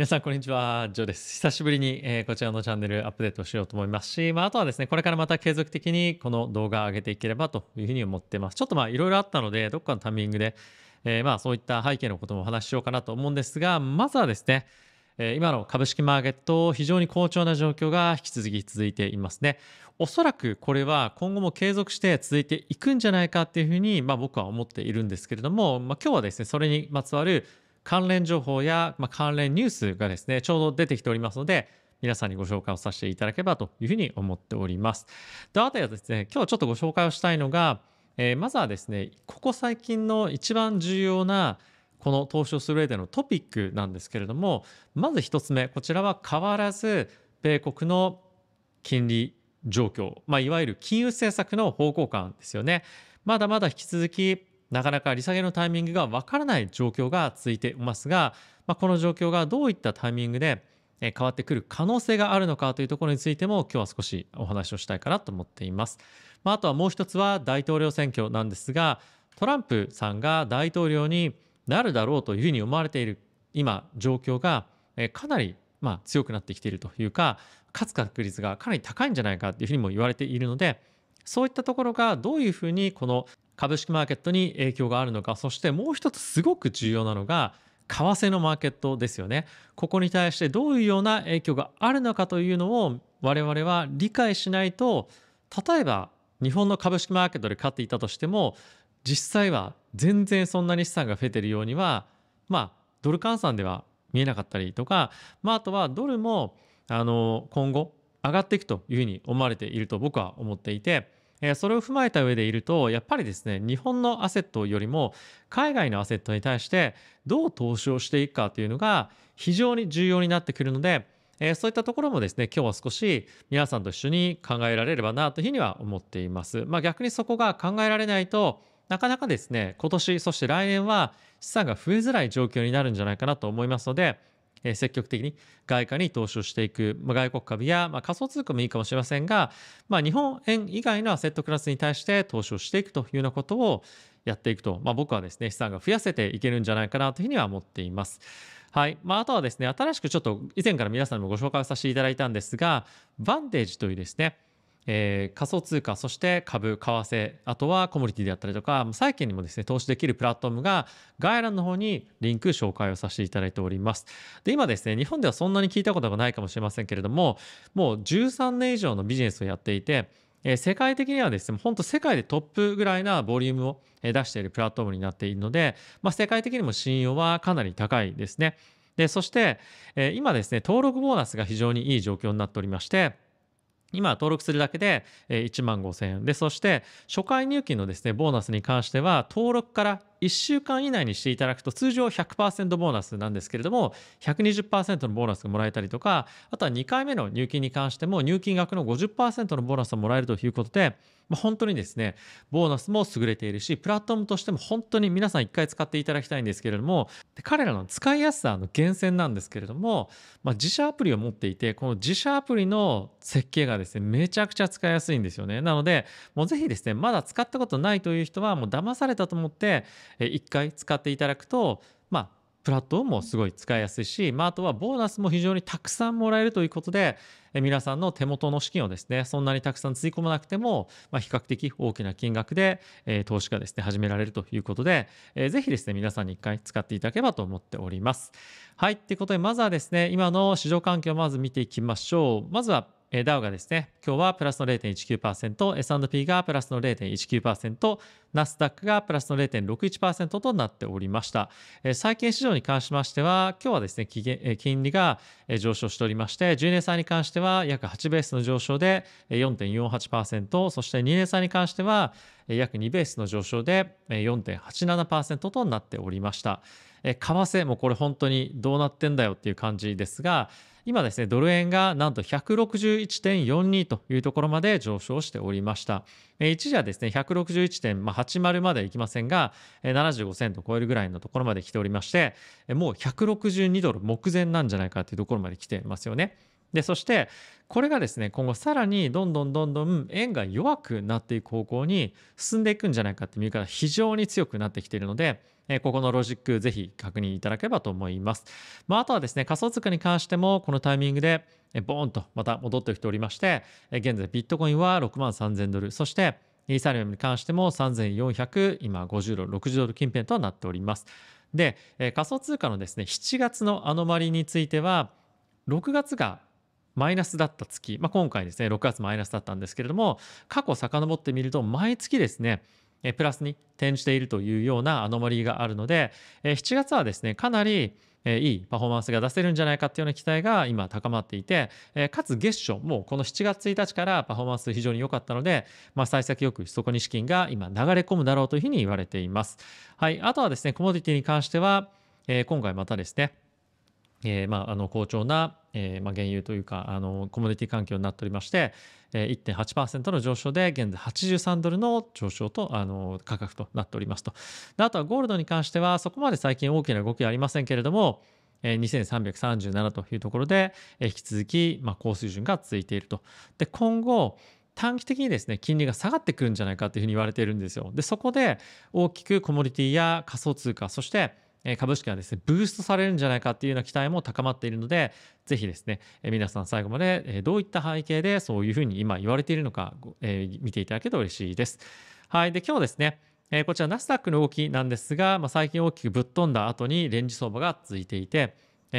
皆さん、こんにちは。ジョーです。久しぶりに、えー、こちらのチャンネルアップデートしようと思いますし、まあ、あとはですね、これからまた継続的にこの動画を上げていければというふうに思ってます。ちょっとまあ、いろいろあったので、どっかのタイミングで、えー、まあ、そういった背景のこともお話ししようかなと思うんですが、まずはですね、えー、今の株式マーケット、非常に好調な状況が引き続き続いていますね。おそらくこれは今後も継続して続いていくんじゃないかっていうふうに、まあ、僕は思っているんですけれども、まあ、今日はですね、それにまつわる関連情報や、まあ、関連ニュースがですね、ちょうど出てきておりますので、皆さんにご紹介をさせていただければというふうに思っております。で、あとはですね、今日ちょっとご紹介をしたいのが、えー、まずはですね、ここ最近の一番重要なこの投資をする上でのトピックなんですけれども、まず1つ目、こちらは変わらず、米国の金利状況、まあ、いわゆる金融政策の方向感ですよね。まだまだ引き続きなかなか利下げのタイミングがわからない状況が続いていますが、まあ、この状況がどういったタイミングで変わってくる可能性があるのかというところについても今日は少しお話をしたいかなと思っています。まあ、あとはもう一つは大統領選挙なんですがトランプさんが大統領になるだろうというふうに思われている今状況がかなりまあ強くなってきているというか勝つ確率がかなり高いんじゃないかというふうにも言われているのでそういったところがどういうふうにこの株式マーケットに影響があるのか、そしてもう一つすごく重要なのが、為替のマーケットですよね。ここに対してどういうような影響があるのかというのを我々は理解しないと、例えば日本の株式マーケットで買っていたとしても、実際は全然そんなに資産が増えてるようには、まあ、ドル換算では見えなかったりとか、まあ、あとはドルも、あの、今後上がっていくというふうに思われていると僕は思っていて、えそれを踏まえた上でいると、やっぱりですね、日本のアセットよりも海外のアセットに対してどう投資をしていくかというのが非常に重要になってくるので、えそういったところもですね、今日は少し皆さんと一緒に考えられればなというふうには思っています。まあ逆にそこが考えられないと、なかなかですね、今年、そして来年は資産が増えづらい状況になるんじゃないかなと思いますので、え積極的に外貨に投資をしていく、まあ、外国株や、まあ、仮想通貨もいいかもしれませんが、まあ、日本円以外のアセットクラスに対して投資をしていくというようなことをやっていくと、まあ、僕はですね資産が増やせていけるんじゃないかなというふうには思っています。はいまあ、あとはですね新しくちょっと以前から皆さんにもご紹介させていただいたんですがバンデージというですねえー、仮想通貨、そして株、為替、あとはコモディティであったりとか、債券にもですね、投資できるプラットフォームが概要欄の方にリンク紹介をさせていただいております。で、今ですね、日本ではそんなに聞いたことがないかもしれませんけれども、もう13年以上のビジネスをやっていて、えー、世界的にはですね、本当世界でトップぐらいなボリュームを出しているプラットフォームになっているので、まあ、世界的にも信用はかなり高いですね。で、そして、えー、今ですね、登録ボーナスが非常にいい状況になっておりまして、今登録するだけで1万5000円でそして初回入金のですねボーナスに関しては登録から1週間以内にしていただくと通常100%ボーナスなんですけれども120%のボーナスがもらえたりとかあとは2回目の入金に関しても入金額の50%のボーナスをもらえるということでまあ、本当にですね、ボーナスも優れているし、プラットフォームとしても本当に皆さん一回使っていただきたいんですけれども、で彼らの使いやすさの源泉なんですけれども、まあ、自社アプリを持っていて、この自社アプリの設計がですね、めちゃくちゃ使いやすいんですよね。なので、もうぜひですね、まだ使ったことないという人は、もう騙されたと思って、一回使っていただくと、まあ、プラットフォームもすごい使いやすいし、まあ、あとはボーナスも非常にたくさんもらえるということで、え皆さんの手元の資金をですね、そんなにたくさんつぎ込まなくても、まあ、比較的大きな金額で、え投資がですね、始められるということで、えー、ぜひですね、皆さんに一回使っていただければと思っております。はい、ということで、まずはですね、今の市場環境をまず見ていきましょう。まずは、えー、d a がですね、今日はプラスの0.19%、S&P がプラスの0.19%、ナスダックがプラスの0.61%となっておりました。えー、債券市場に関しましては、今日はですね、えー、金利が上昇しておりまして、10年債に関しては約8ベースの上昇で4.48%、そして2年債に関しては約2ベースの上昇で4.87%となっておりました。えー、為替もこれ本当にどうなってんだよっていう感じですが、今ですね、ドル円がなんと161.42というところまで上昇しておりました。一時はですね、161.80までいきませんが、75セント超えるぐらいのところまで来ておりまして、もう162ドル目前なんじゃないかというところまで来てますよね。でそしてこれがですね今後さらにどんどんどんどん円が弱くなっていく方向に進んでいくんじゃないかっていう見方が非常に強くなってきているのでここのロジックぜひ確認いただければと思います、まあ、あとはですね仮想通貨に関してもこのタイミングでボーンとまた戻ってきておりまして現在ビットコインは6万3000ドルそしてイーサリアムに関しても3400今50ドル60ドル近辺となっておりますで仮想通貨のですね7月のアノマリについては6月がマイナスだった月、まあ、今回ですね、6月マイナスだったんですけれども、過去遡ってみると、毎月ですね、プラスに転じているというようなアノマリーがあるので、7月はですね、かなりいいパフォーマンスが出せるんじゃないかっていうような期待が今高まっていて、かつ月初、もうこの7月1日からパフォーマンス非常に良かったので、まあ、幸先よくそこに資金が今流れ込むだろうというふうに言われています。はい。あとはですね、コモディティに関しては、今回またですね、えまあ、あの、好調なえー、まあ、原油というかあのコモディティ環境になっておりまして、えー、1.8%の上昇で現在83ドルの上昇とあの価格となっておりますとであとはゴールドに関してはそこまで最近大きな動きはありませんけれども2337というところで引き続き、まあ、高水準が続いていると。で今後短期的にですね金利が下がってくるんじゃないかというふうに言われているんですよ。でそこで大きくコモディティや仮想通貨そして株式がですね、ブーストされるんじゃないかっていうような期待も高まっているので、ぜひですね、皆さん最後までどういった背景でそういうふうに今言われているのか、見ていただけると嬉しいです。はい。で、今日ですね、こちらナスダックの動きなんですが、ま最近大きくぶっ飛んだ後にレンジ相場が続いていて、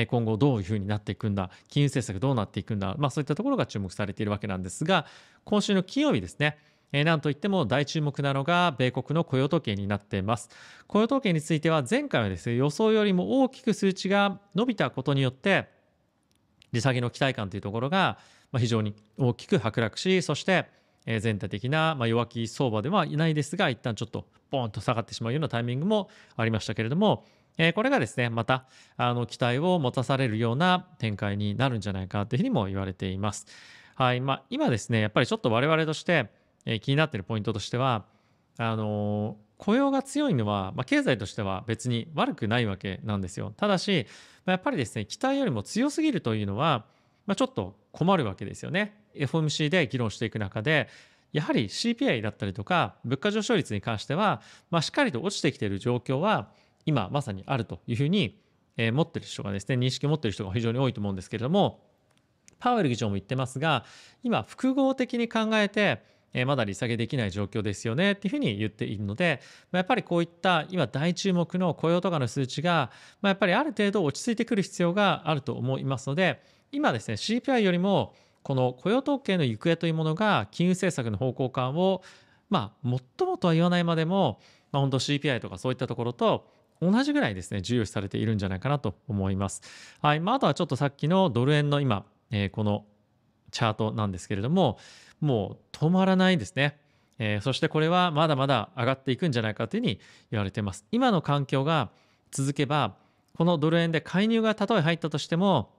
今後どういうふうになっていくんだ、金融政策どうなっていくんだ、まあ、そういったところが注目されているわけなんですが、今週の金曜日ですね、えなんといっても大注目なのが米国の雇用統計になっています。雇用統計については前回はですね、予想よりも大きく数値が伸びたことによって、利下げの期待感というところが非常に大きく剥落し、そして全体的な弱気相場ではいないですが、一旦ちょっとボーンと下がってしまうようなタイミングもありましたけれども、これがですね、またあの期待を持たされるような展開になるんじゃないかというふうにも言われています。はいまあ、今ですね、やっぱりちょっと我々として、えー、気になってるポイントとしてはあのー、雇用が強いのは、まあ、経済としては別に悪くないわけなんですよただし、まあ、やっぱりですね期待よりも強すぎるというのは、まあ、ちょっと困るわけですよね FOMC で議論していく中でやはり CPI だったりとか物価上昇率に関しては、まあ、しっかりと落ちてきている状況は今まさにあるというふうに、えー、持ってる人がですね認識を持ってる人が非常に多いと思うんですけれどもパウエル議長も言ってますが今複合的に考えてえまだ利下げできない状況ですよねっていうふうに言っているので、まやっぱりこういった今大注目の雇用とかの数値が、まあ、やっぱりある程度落ち着いてくる必要があると思いますので今ですね CPI よりもこの雇用統計の行方というものが金融政策の方向感をまあ最もとは言わないまでも、ま本当 CPI とかそういったところと同じぐらいですね重要視されているんじゃないかなと思います。はいまあ、あとはちょっとさっきのドル円の今、えー、このチャートなんですけれども、もう止まらないですね。えー、そしてこれはまだまだ上がっていくんじゃないかというふうに言われてます。今の環境が続けば、このドル円で介入がたとえ入ったとしても、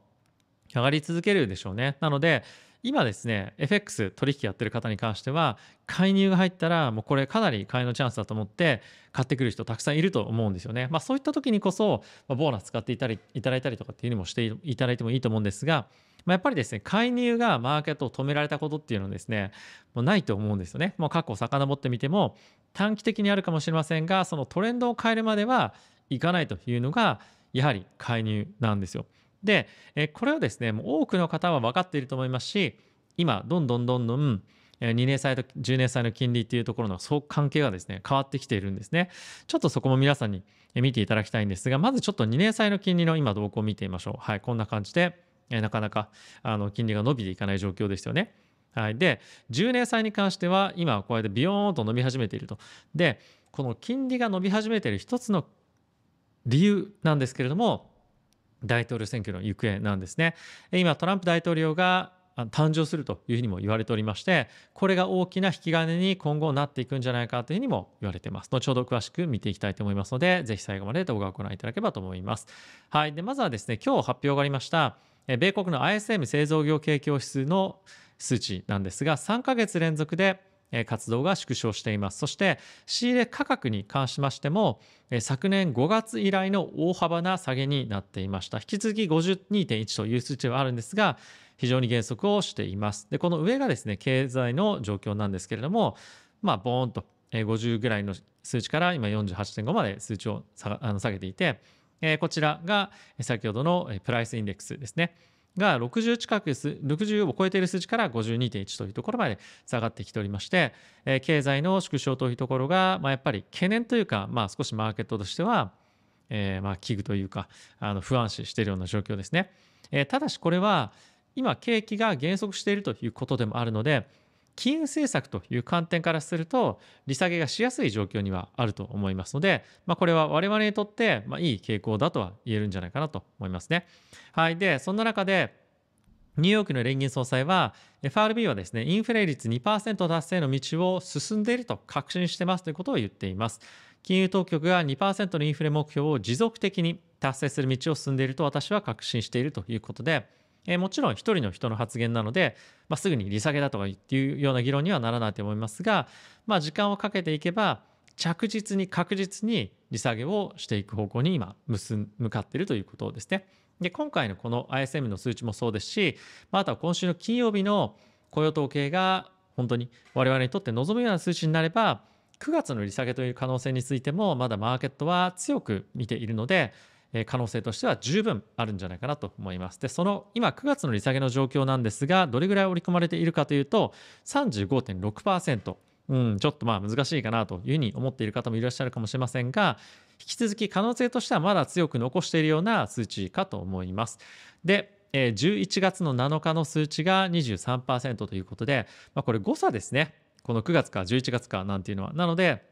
上がり続けるでしょうね。なので、今ですね、FX 取引やってる方に関しては、介入が入ったら、もうこれかなり買いのチャンスだと思って、買ってくる人たくさんいると思うんですよね。まあそういった時にこそ、ボーナス使っていたり、いただいたりとかっていうのもしていただいてもいいと思うんですが、まあ、やっぱりですね介入がマーケットを止められたことっていうのはですねもうないと思うんですよねもう過去を遡ってみても短期的にあるかもしれませんがそのトレンドを変えるまではいかないというのがやはり介入なんですよでこれをですねもう多くの方は分かっていると思いますし今どんどんどんどん2年債と10年債の金利っていうところの相関係がですね変わってきているんですねちょっとそこも皆さんに見ていただきたいんですがまずちょっと2年債の金利の今動向を見てみましょうはいこんな感じでえなかなかあの金利が伸びていかない状況でしたよね。はい、で10年債に関しては今はこうやってビヨーンと伸び始めていると。でこの金利が伸び始めている一つの理由なんですけれども大統領選挙の行方なんですね。今トランプ大統領が誕生するというふうにも言われておりましてこれが大きな引き金に今後なっていくんじゃないかというふうにも言われてます後ほど詳しく見ていきたいと思いますのでぜひ最後まで動画をご覧いただければと思いますはいでまずはですね今日発表がありました米国の ISM 製造業景況指数の数値なんですが、3ヶ月連続で活動が縮小しています。そして、仕入れ価格に関しましても、昨年5月以来の大幅な下げになっていました。引き続き52.1という数値はあるんですが、非常に減速をしています。で、この上がですね、経済の状況なんですけれども、まあ、ボーンと50ぐらいの数値から今48.5まで数値を下げていて、えー、こちらが先ほどのプライスインデックスですね。が60近く60を超えている数値から52.1というところまで下がってきておりまして、え経済の縮小というところが、まやっぱり懸念というか、まあ、少しマーケットとしては、えー、まあ危惧というかあの不安視しているような状況ですね、えただしこれは今景気が減速しているということでもあるので金融政策という観点からすると、利下げがしやすい状況にはあると思いますので、まあ、これは我々にとって、まあ、いい傾向だとは言えるんじゃないかなと思いますね。はい。で、そんな中で、ニューヨークの連銀総裁は、FRB はですね、インフレ率2%達成の道を進んでいると確信してますということを言っています。金融当局が2%のインフレ目標を持続的に達成する道を進んでいると私は確信しているということで、えー、もちろん一人の人の発言なので、まあ、すぐに利下げだとかっていうような議論にはならないと思いますが、まあ、時間をかけていけば着実に確実に利下げをしていく方向に今向かっているということですね。で今回のこの ISM の数値もそうですし、まあ、あとは今週の金曜日の雇用統計が本当に我々にとって望むような数値になれば9月の利下げという可能性についてもまだマーケットは強く見ているので可能性としては十分あるんじゃないかなと思います。で、その今9月の利下げの状況なんですが、どれぐらい織り込まれているかというと、35.6%。うん、ちょっとまあ難しいかなというふうに思っている方もいらっしゃるかもしれませんが、引き続き可能性としてはまだ強く残しているような数値かと思います。で、11月の7日の数値が23%ということで、まあ、これ誤差ですね。この9月か11月かなんていうのは。なので、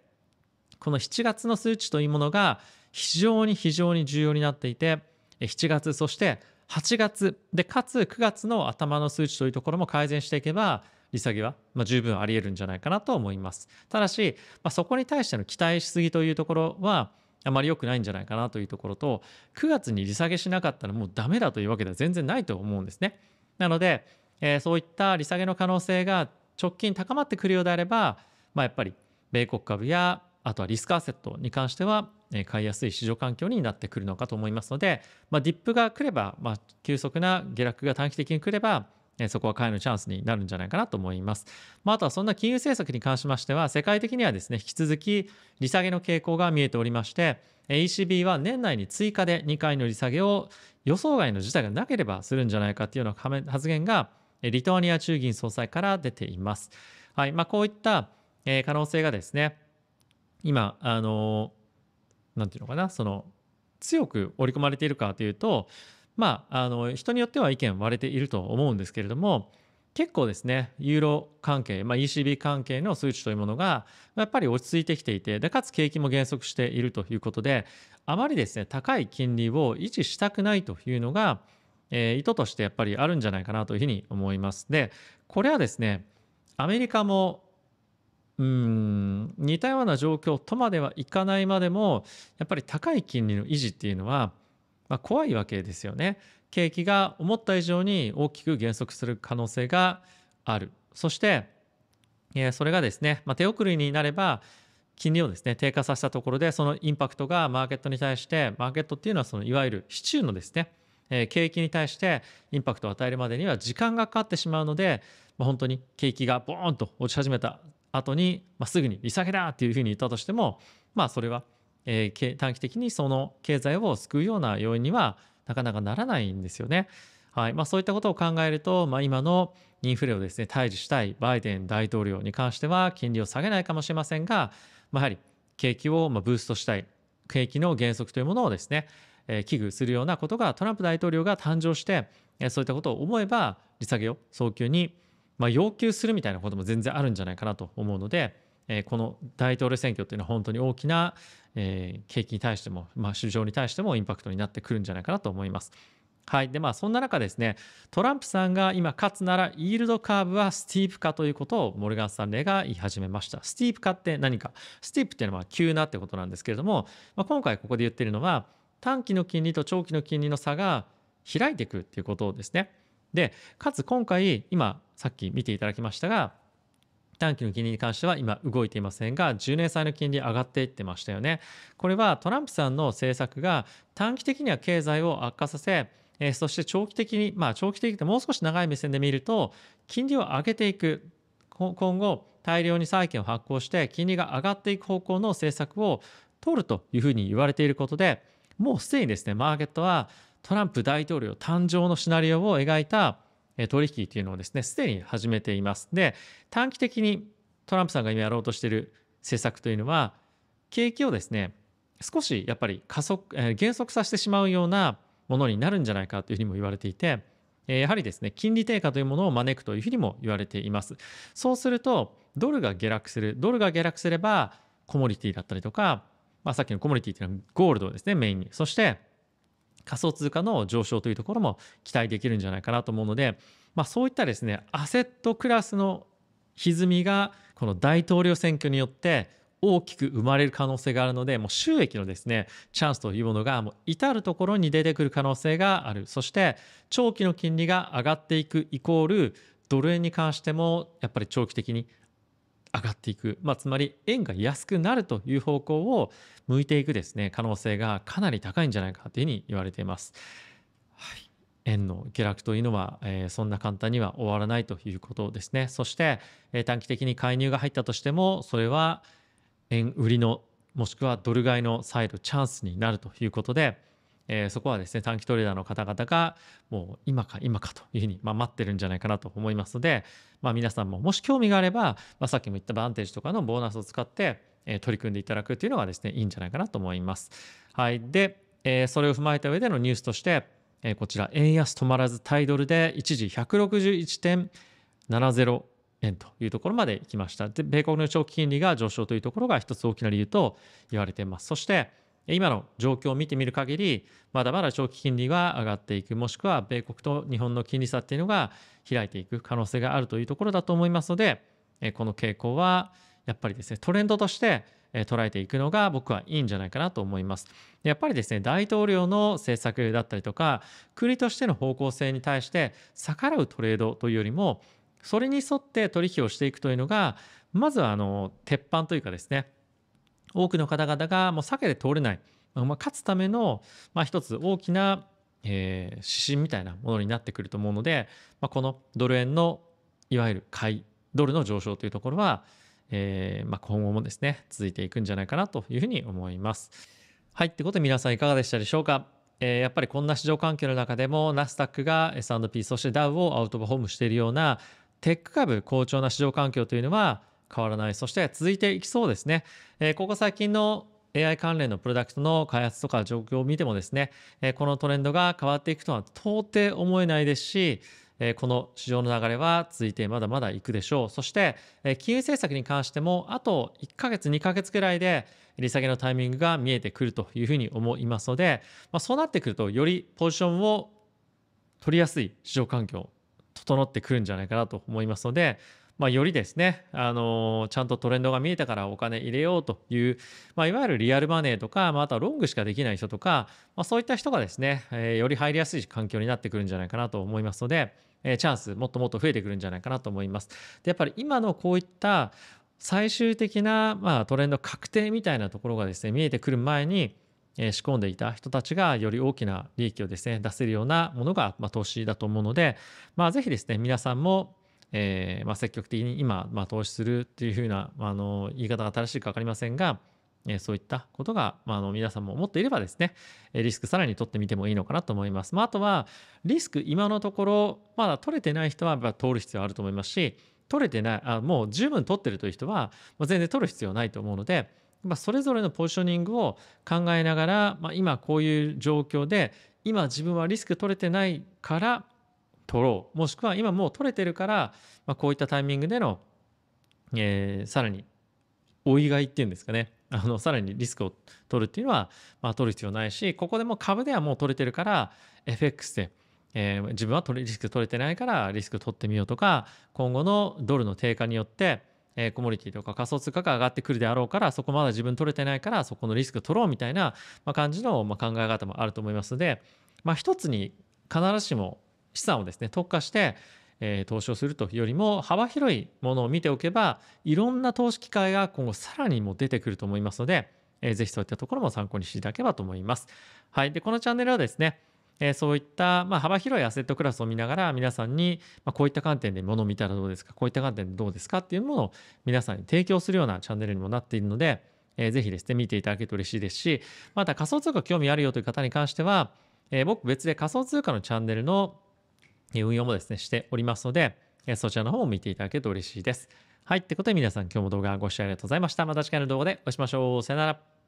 この7月の数値というものが非常に非常に重要になっていて7月そして8月でかつ9月の頭の数値というところも改善していけば利下げは、まあ、十分あり得るんじゃないかなと思いますただし、まあ、そこに対しての期待しすぎというところはあまり良くないんじゃないかなというところと9月に利下げしなかったらもうダメだというわけでは全然ないと思うんですねなので、えー、そういった利下げの可能性が直近高まってくるようであれば、まあ、やっぱり米国株やあとはリスクアセットに関しては買いやすい市場環境になってくるのかと思いますので、まあ、ディップが来れば、まあ、急速な下落が短期的に来れば、そこは買いのチャンスになるんじゃないかなと思います。まあ、あとはそんな金融政策に関しましては、世界的にはですね、引き続き利下げの傾向が見えておりまして、ECB は年内に追加で2回の利下げを予想外の事態がなければするんじゃないかというような発言が、リトアニア中銀総裁から出ています。はい。まあ、こういった可能性がですね、今、あの、何て言うのかなその強く織り込まれているかというとまああの人によっては意見割れていると思うんですけれども結構ですねユーロ関係、まあ、ECB 関係の数値というものがやっぱり落ち着いてきていてでかつ景気も減速しているということであまりですね高い金利を維持したくないというのが、えー、意図としてやっぱりあるんじゃないかなというふうに思います。でこれはですねアメリカもうん似たような状況とまではいかないまでもやっぱり高い金利の維持っていうのは、まあ、怖いわけですよね。景気が思った以上に大きく減速する可能性がある。そして、えそれがですね、まあ、手遅れになれば金利をですね低下させたところでそのインパクトがマーケットに対してマーケットっていうのはそのいわゆる市中のですね、え景気に対してインパクトを与えるまでには時間がかかってしまうので、まあ、本当に景気がボーンと落ち始めた後に、まあ、すぐに利下げだっていうふうに言ったとしても、まあ、それは、えー、短期的にその経済を救うような要因にはなかなかならないんですよね。はいまあ、そういったことを考えると、まあ、今のインフレをですね退治したいバイデン大統領に関しては金利を下げないかもしれませんが、まあ、やはり景気をまブーストしたい景気の減速というものをですね、え危惧するようなことがトランプ大統領が誕生して、えそういったことを思えば利下げを早急にまあ、要求するみたいなことも全然あるんじゃないかなと思うので、えー、この大統領選挙というのは本当に大きな、えー、景気に対しても、まあ、市場に対してもインパクトになってくるんじゃないかなと思います。はい。で、まあ、そんな中ですね、トランプさんが今勝つなら、イールドカーブはスティープ化ということをモルガン・スタンレーが言い始めました。スティープ化って何かスティープっていうのは急なってことなんですけれども、まあ、今回ここで言ってるのは、短期の金利と長期の金利の差が開いてくるっていうことですね。で、かつ今回、今、さっき見ていただきましたが、短期の金利に関しては今動いていませんが、10年債の金利上がっていってましたよね。これはトランプさんの政策が短期的には経済を悪化させ、えそして長期的に、まあ長期的でもう少し長い目線で見ると、金利を上げていく。今後、大量に債券を発行して金利が上がっていく方向の政策を取るというふうに言われていることで、もうすでにですね、マーケットはトランプ大統領誕生のシナリオを描いた取引っていうのをですね、すでに始めています。で、短期的にトランプさんが今やろうとしている政策というのは、景気をですね、少しやっぱり加速、え減速させてしまうようなものになるんじゃないかというふうにも言われていて、えやはりですね、金利低下というものを招くというふうにも言われています。そうすると、ドルが下落する、ドルが下落すれば、コモディティだったりとか、まあ、さっきのコモディティというのはゴールドですね、メインに。そして、仮想通貨の上昇というところも期待できるんじゃないかなと思うので、まあ、そういったですねアセットクラスの歪みがこの大統領選挙によって大きく生まれる可能性があるのでもう収益のですねチャンスというものがもう至る所に出てくる可能性があるそして長期の金利が上がっていくイコールドル円に関してもやっぱり長期的に上がっていく、まあ、つまり円が安くなるという方向を向いていくですね可能性がかなり高いんじゃないかというふうに言われています。はい、円の下落というのは、えー、そんな簡単には終わらないということですね。そして、えー、短期的に介入が入ったとしてもそれは円売りのもしくはドル買いの再度チャンスになるということでえー、そこはですね、短期トレーダーの方々が、もう今か今かというふうに、まあ、待ってるんじゃないかなと思いますので、まあ、皆さんももし興味があれば、まあ、さっきも言ったバンテージとかのボーナスを使って、えー、取り組んでいただくというのがですね、いいんじゃないかなと思います。はい。で、えー、それを踏まえた上でのニュースとして、えー、こちら、円安止まらずタイドルで一時161.70円というところまで行きました。で、米国の長期金利が上昇というところが一つ大きな理由と言われています。そして、今の状況を見てみる限り、まだまだ長期金利が上がっていく、もしくは米国と日本の金利差っていうのが開いていく可能性があるというところだと思いますので、この傾向はやっぱりですね、トレンドとして捉えていくのが僕はいいんじゃないかなと思います。やっぱりですね、大統領の政策だったりとか、国としての方向性に対して逆らうトレードというよりも、それに沿って取引をしていくというのが、まずはあの鉄板というかですね、多くの方々がもう避けて通れない、まあ、勝つための、まあ、一つ大きな、えー、指針みたいなものになってくると思うので、まあ、このドル円のいわゆる買いドルの上昇というところは、えー、まあ、今後もですね続いていくんじゃないかなというふうに思います。はいってことで皆さんいかがでしたでしょうかえやっぱりこんな市場環境の中でもナスダックが S&P そしてダウをアウトバホームしているようなテック株好調な市場環境というのは変わらない。そして続いていきそうですね。えー、ここ最近の AI 関連のプロダクトの開発とか状況を見てもですね、えー、このトレンドが変わっていくとは到底思えないですし、えー、この市場の流れは続いてまだまだいくでしょう。そして、えー、金融政策に関しても、あと1ヶ月、2ヶ月ぐらいで、利下げのタイミングが見えてくるというふうに思いますので、まあ、そうなってくると、よりポジションを取りやすい市場環境、整ってくるんじゃないかなと思いますので、まあ、よりですね、あのちゃんとトレンドが見えたからお金入れようという、まあ、いわゆるリアルマネーとか、まあ、あとはロングしかできない人とか、まあ、そういった人がですね、えー、より入りやすい環境になってくるんじゃないかなと思いますので、えー、チャンスもっともっと増えてくるんじゃないかなと思います。でやっぱり今のこういった最終的な、まあ、トレンド確定みたいなところがですね見えてくる前に、えー、仕込んでいた人たちがより大きな利益をですね出せるようなものが、まあ、投資だと思うので、まあ、ぜひですね皆さんもえー、まあ、積極的に今、まあ、投資するっていうふうな、まあ、の言い方が正しいか分かりませんが、えー、そういったことが、まあ、の皆さんも思っていればですねリスクさらに取ってみてもいいのかなと思います、まあ、あとはリスク今のところまだ取れてない人はやっぱ取る必要あると思いますし取れてないあもう十分取ってるという人は、まあ、全然取る必要ないと思うのでまあ、それぞれのポジショニングを考えながら、まあ、今こういう状況で今自分はリスク取れてないから取ろうもしくは今もう取れてるから、まあ、こういったタイミングでの、えー、さらに追い買いっていうんですかね あのさらにリスクを取るっていうのは、まあ、取る必要ないしここでも株ではもう取れてるから FX で、えー、自分は取リスク取れてないからリスク取ってみようとか今後のドルの低下によってえコモディティとか仮想通貨が上がってくるであろうからそこまだ自分取れてないからそこのリスク取ろうみたいな、ま感じの、ま考え方もあると思いますので、まあ、一つに必ずしも資産をですね特化して、え投資をするというよりも幅広いものを見ておけばいろんな投資機会が今後さらにも出てくると思いますので、えぜひそういったところも参考にしていただければと思います。はい、でこのチャンネルはですねえそういった、ま幅広いアセットクラスを見ながら皆さんに、まこういった観点で物を見たらどうですかこういった観点でどうですかっていうものを皆さんに提供するようなチャンネルにもなっているので、えぜひですね見ていただけると嬉しいですしまた仮想通貨興味あるよという方に関しては、え僕別で仮想通貨のチャンネルの運用もですね、しておりますので、そちらの方も見ていただけると嬉しいです。はい。ってことで皆さん今日も動画ご視聴ありがとうございました。また次回の動画でお会いしましょう。さよなら。